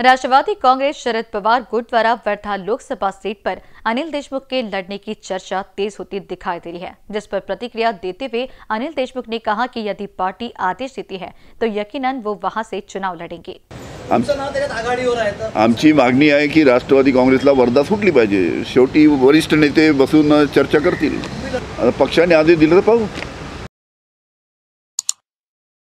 राष्ट्रवादी कांग्रेस शरद पवार गुट द्वारा वर्धा लोकसभा सीट पर अनिल देशमुख के लड़ने की चर्चा तेज होती दिखाई दे रही है जिस पर प्रतिक्रिया देते हुए अनिल देशमुख ने कहा कि यदि पार्टी आदेश देती है तो यकीनन वो वहां से चुनाव लड़ेंगे आमची मागणी है की राष्ट्रवादी कांग्रेस वर्धा सुटली पाजे शेवटी वरिष्ठ नेता बसून चर्चा पक्षा ने आदेश दिल तो पाहू